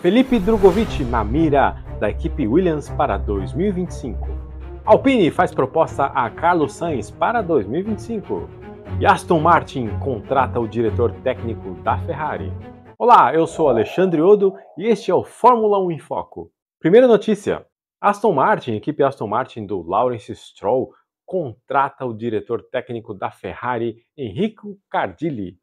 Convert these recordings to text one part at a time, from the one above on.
Felipe Drogovic na mira da equipe Williams para 2025. Alpine faz proposta a Carlos Sainz para 2025. E Aston Martin contrata o diretor técnico da Ferrari. Olá, eu sou Alexandre Odo e este é o Fórmula 1 em Foco. Primeira notícia: Aston Martin, equipe Aston Martin do Lawrence Stroll, contrata o diretor técnico da Ferrari, Enrico Cardilli.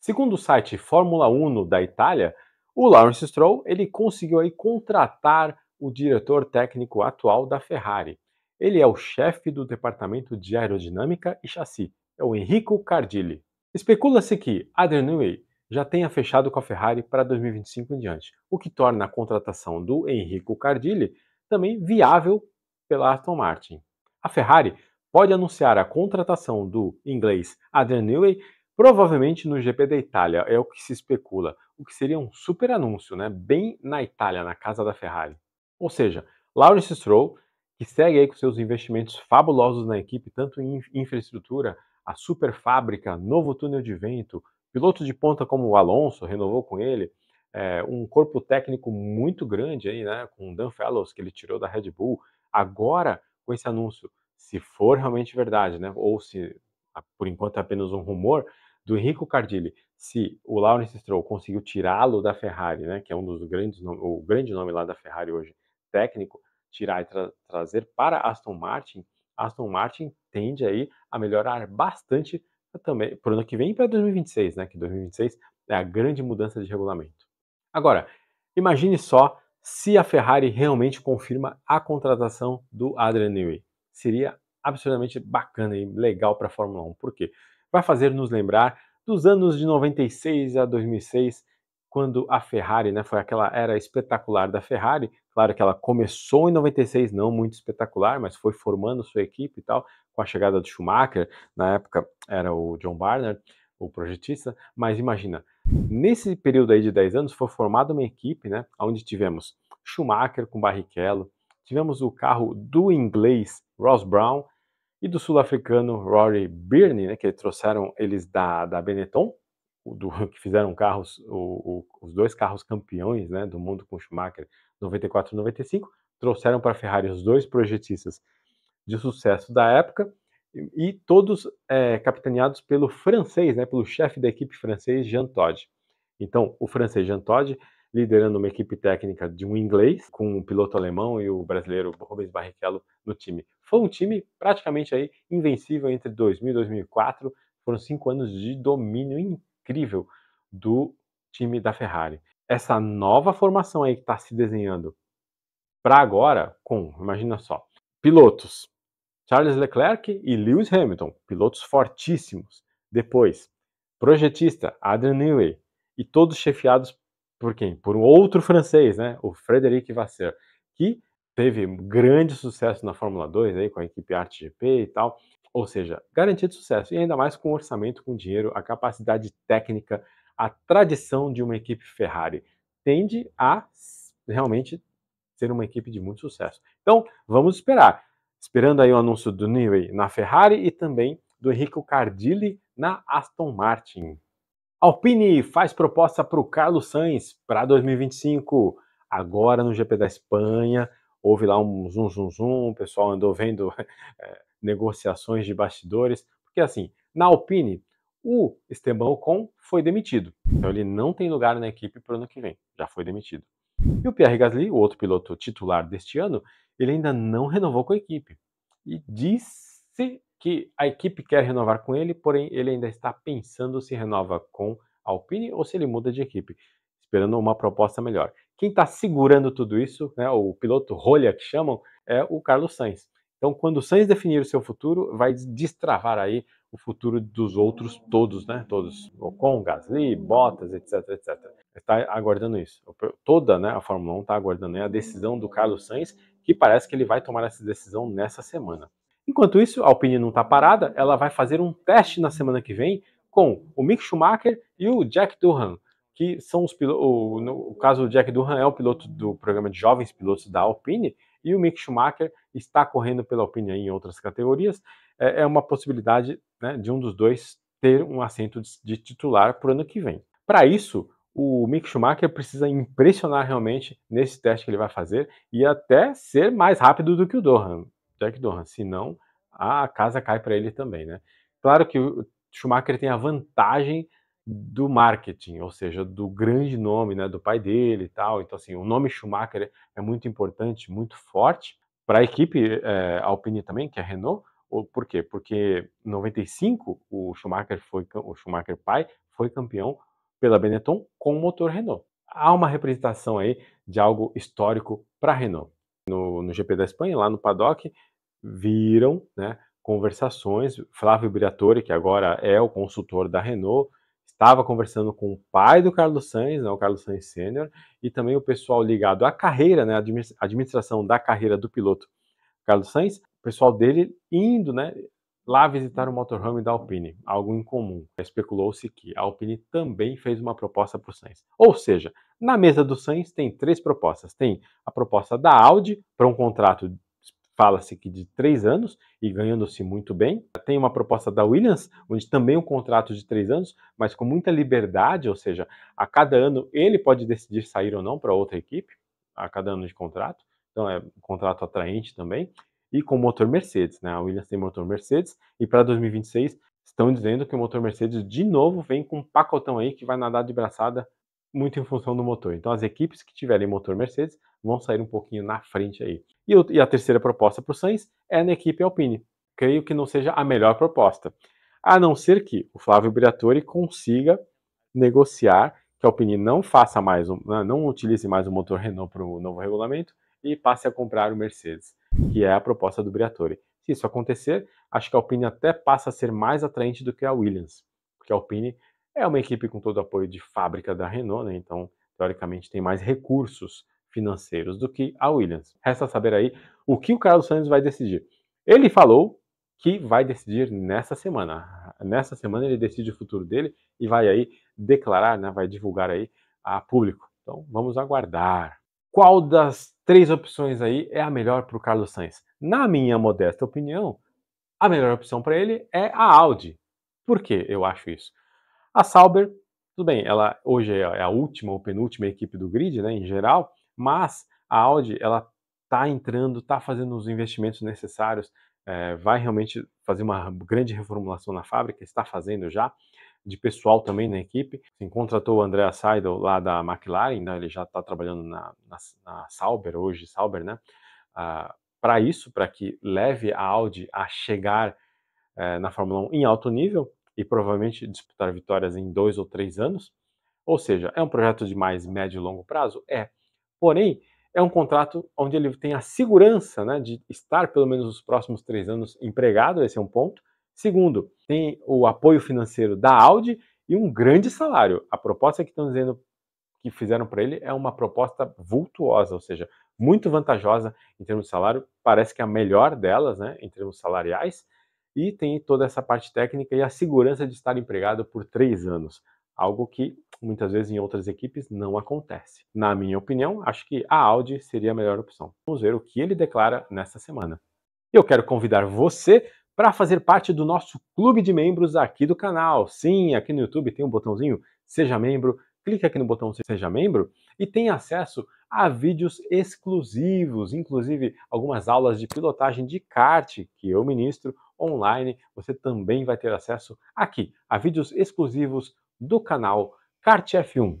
Segundo o site Fórmula 1 da Itália, o Lawrence Stroll ele conseguiu aí contratar o diretor técnico atual da Ferrari. Ele é o chefe do departamento de aerodinâmica e chassi, é o Enrico Cardilli. Especula-se que Adrian Newey já tenha fechado com a Ferrari para 2025 em diante, o que torna a contratação do Enrico Cardilli também viável pela Aston Martin. A Ferrari pode anunciar a contratação do inglês Adrian Newey provavelmente no GP da Itália, é o que se especula, o que seria um super anúncio, né? bem na Itália, na casa da Ferrari. Ou seja, Lawrence Stroll, que segue aí com seus investimentos fabulosos na equipe, tanto em infraestrutura, a super fábrica, novo túnel de vento, piloto de ponta como o Alonso, renovou com ele, é, um corpo técnico muito grande aí, né, com o Dan Fellows, que ele tirou da Red Bull. Agora, com esse anúncio, se for realmente verdade, né, ou se por enquanto é apenas um rumor, do Enrico Cardilli, se o Lawrence Stroll conseguiu tirá-lo da Ferrari, né, que é um dos grandes o grande nome lá da Ferrari hoje, técnico, tirar e tra trazer para Aston Martin, Aston Martin tende aí a melhorar bastante também para o ano que vem e para 2026, né, que 2026 é a grande mudança de regulamento. Agora, imagine só se a Ferrari realmente confirma a contratação do Adrian Newey. Seria absolutamente bacana e legal para a Fórmula 1. Por quê? vai fazer nos lembrar dos anos de 96 a 2006, quando a Ferrari, né, foi aquela era espetacular da Ferrari. Claro que ela começou em 96, não muito espetacular, mas foi formando sua equipe e tal, com a chegada do Schumacher, na época era o John Barnard, o projetista, mas imagina, nesse período aí de 10 anos foi formada uma equipe, né, onde tivemos Schumacher com Barrichello, tivemos o carro do inglês Ross Brown e do sul-africano Rory Birney, né, que trouxeram eles da, da Benetton, do, que fizeram carros, o, o, os dois carros campeões né, do mundo com Schumacher, 94 e 95, trouxeram para a Ferrari os dois projetistas de sucesso da época, e, e todos é, capitaneados pelo francês, né, pelo chefe da equipe francês, Jean Todt. Então, o francês Jean Todt liderando uma equipe técnica de um inglês, com o um piloto alemão e o brasileiro Rubens Barrichello no time. Foi um time praticamente aí invencível entre 2000 e 2004. Foram cinco anos de domínio incrível do time da Ferrari. Essa nova formação aí que está se desenhando para agora, com, imagina só, pilotos Charles Leclerc e Lewis Hamilton, pilotos fortíssimos. Depois, projetista Adrian Newey, e todos chefiados por quem? Por um outro francês, né? O Frédéric Vasseur, que teve grande sucesso na Fórmula 2 aí né, com a equipe ARTGP e tal, ou seja, garantia de sucesso e ainda mais com orçamento, com dinheiro, a capacidade técnica, a tradição de uma equipe Ferrari tende a realmente ser uma equipe de muito sucesso. Então, vamos esperar, esperando aí o anúncio do Newey na Ferrari e também do Enrico Cardilli na Aston Martin. Alpine faz proposta para o Carlos Sainz para 2025, agora no GP da Espanha. Houve lá um zoom, zoom, zoom, o pessoal andou vendo é, negociações de bastidores, porque assim, na Alpine, o Esteban Ocon foi demitido, então ele não tem lugar na equipe para o ano que vem, já foi demitido. E o Pierre Gasly, o outro piloto titular deste ano, ele ainda não renovou com a equipe. E disse que a equipe quer renovar com ele, porém ele ainda está pensando se renova com a Alpine ou se ele muda de equipe, esperando uma proposta melhor. Quem está segurando tudo isso, né, o piloto rolha que chamam, é o Carlos Sainz. Então, quando o Sainz definir o seu futuro, vai destravar aí o futuro dos outros todos, né? Todos, Ocon, Gasly, Bottas, etc, etc. Está aguardando isso. Toda né, a Fórmula 1 está aguardando né, a decisão do Carlos Sainz, que parece que ele vai tomar essa decisão nessa semana. Enquanto isso, a Alpine não está parada, ela vai fazer um teste na semana que vem com o Mick Schumacher e o Jack Durham, que são os pilotos. no caso, o Jack Durham é o piloto do programa de jovens pilotos da Alpine, e o Mick Schumacher está correndo pela Alpine em outras categorias. É, é uma possibilidade né, de um dos dois ter um assento de, de titular para o ano que vem. Para isso, o Mick Schumacher precisa impressionar realmente nesse teste que ele vai fazer e até ser mais rápido do que o Durham. Jack Dohan, senão a casa cai para ele também, né? Claro que o Schumacher tem a vantagem do marketing, ou seja, do grande nome, né, do pai dele e tal. Então, assim, o nome Schumacher é muito importante, muito forte para a equipe é, Alpine também, que é a Renault. Ou, por quê? Porque em 95 o Schumacher foi o Schumacher pai foi campeão pela Benetton com o motor Renault. Há uma representação aí de algo histórico para a Renault no, no GP da Espanha, lá no paddock, viram né, conversações. Flávio Briatore, que agora é o consultor da Renault, estava conversando com o pai do Carlos Sainz, né, o Carlos Sainz Sênior, e também o pessoal ligado à carreira, né, administração da carreira do piloto Carlos Sainz, o pessoal dele indo né, lá visitar o motorhome da Alpine, algo incomum. Especulou-se que a Alpine também fez uma proposta para o Sainz. Ou seja, na mesa do Sainz tem três propostas. Tem a proposta da Audi para um contrato, fala-se que de três anos e ganhando-se muito bem. Tem uma proposta da Williams, onde também um contrato de três anos, mas com muita liberdade, ou seja, a cada ano ele pode decidir sair ou não para outra equipe, a cada ano de contrato. Então é um contrato atraente também. E com motor Mercedes, né? A Williams tem motor Mercedes e para 2026 estão dizendo que o motor Mercedes de novo vem com um pacotão aí que vai nadar de braçada muito em função do motor. Então, as equipes que tiverem motor Mercedes vão sair um pouquinho na frente aí. E, o, e a terceira proposta para o Sainz é na equipe Alpine. Creio que não seja a melhor proposta, a não ser que o Flávio Briatore consiga negociar que a Alpine não faça mais, um, né, não utilize mais o motor Renault para o novo regulamento e passe a comprar o Mercedes, que é a proposta do Briatore. Se isso acontecer, acho que a Alpine até passa a ser mais atraente do que a Williams, porque a Alpine é uma equipe com todo o apoio de fábrica da Renault, né? então teoricamente tem mais recursos financeiros do que a Williams. Resta saber aí o que o Carlos Sainz vai decidir. Ele falou que vai decidir nessa semana. Nessa semana ele decide o futuro dele e vai aí declarar, né, vai divulgar aí a público. Então vamos aguardar. Qual das três opções aí é a melhor para o Carlos Sainz? Na minha modesta opinião, a melhor opção para ele é a Audi. Por que eu acho isso? A Sauber, tudo bem, ela hoje é, é a última ou penúltima equipe do grid, né, em geral, mas a Audi, ela está entrando, está fazendo os investimentos necessários, é, vai realmente fazer uma grande reformulação na fábrica, está fazendo já, de pessoal também na equipe. Assim, contratou o André Seidel lá da McLaren, né, ele já está trabalhando na, na, na, Sauber hoje, Sauber, né? Ah, para isso, para que leve a Audi a chegar é, na Fórmula 1 em alto nível, e provavelmente disputar vitórias em dois ou três anos. Ou seja, é um projeto de mais médio e longo prazo? É. Porém, é um contrato onde ele tem a segurança né, de estar pelo menos os próximos três anos empregado, esse é um ponto. Segundo, tem o apoio financeiro da Audi e um grande salário. A proposta que estão dizendo que fizeram para ele é uma proposta vultuosa, ou seja, muito vantajosa em termos de salário, parece que é a melhor delas, né, em termos salariais. E tem toda essa parte técnica e a segurança de estar empregado por três anos, algo que muitas vezes em outras equipes não acontece. Na minha opinião, acho que a Audi seria a melhor opção. Vamos ver o que ele declara nesta semana. Eu quero convidar você para fazer parte do nosso clube de membros aqui do canal. Sim, aqui no YouTube tem um botãozinho Seja Membro. Clique aqui no botão Seja Membro e tem acesso a vídeos exclusivos, inclusive algumas aulas de pilotagem de kart que eu ministro, online, você também vai ter acesso aqui a vídeos exclusivos do canal Kart F1.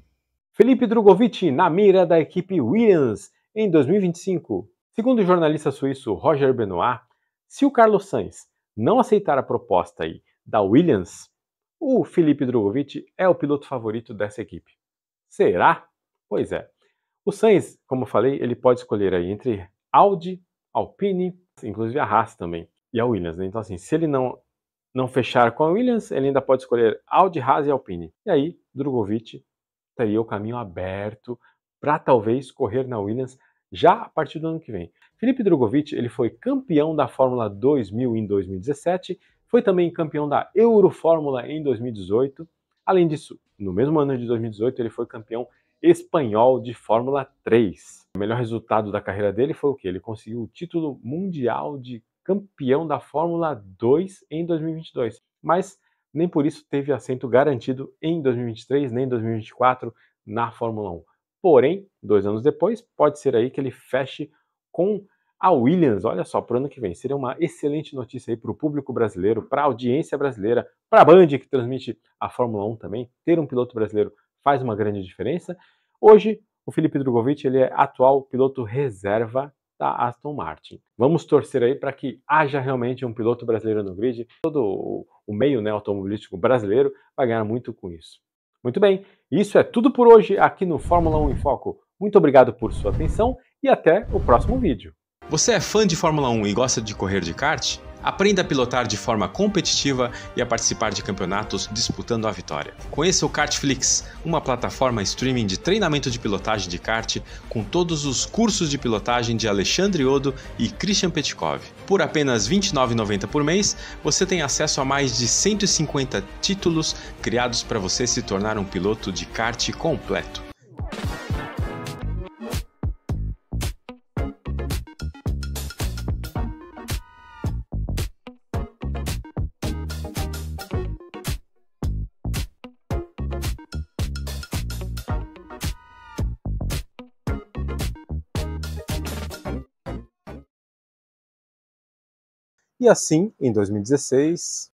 Felipe Drogovic na mira da equipe Williams em 2025. Segundo o jornalista suíço Roger Benoit, se o Carlos Sainz não aceitar a proposta aí da Williams, o Felipe Drogovic é o piloto favorito dessa equipe. Será? Pois é. O Sainz, como eu falei, ele pode escolher aí entre Audi, Alpine, inclusive a Haas também e a Williams. Né? Então, assim, se ele não, não fechar com a Williams, ele ainda pode escolher Audi, Haas e Alpine. E aí, Drogovic teria o caminho aberto para talvez correr na Williams já a partir do ano que vem. Felipe Drogovic ele foi campeão da Fórmula 2000 em 2017, foi também campeão da Eurofórmula em 2018. Além disso, no mesmo ano de 2018, ele foi campeão espanhol de Fórmula 3. O melhor resultado da carreira dele foi o que? Ele conseguiu o título mundial de campeão da Fórmula 2 em 2022, mas nem por isso teve assento garantido em 2023 nem em 2024 na Fórmula 1. Porém, dois anos depois, pode ser aí que ele feche com a Williams. Olha só, para o ano que vem, seria uma excelente notícia aí para o público brasileiro, para a audiência brasileira, para a Band, que transmite a Fórmula 1 também. Ter um piloto brasileiro faz uma grande diferença. Hoje, o Felipe Drogovic ele é atual piloto reserva da Aston Martin. Vamos torcer aí para que haja realmente um piloto brasileiro no grid. Todo o meio né, automobilístico brasileiro vai ganhar muito com isso. Muito bem, isso é tudo por hoje aqui no Fórmula 1 em Foco. Muito obrigado por sua atenção e até o próximo vídeo. Você é fã de Fórmula 1 e gosta de correr de kart? Aprenda a pilotar de forma competitiva e a participar de campeonatos disputando a vitória. Conheça o Kartflix, uma plataforma streaming de treinamento de pilotagem de kart com todos os cursos de pilotagem de Alexandre Odo e Christian Petkov. Por apenas R$ 29,90 por mês, você tem acesso a mais de 150 títulos criados para você se tornar um piloto de kart completo. E assim, em 2016,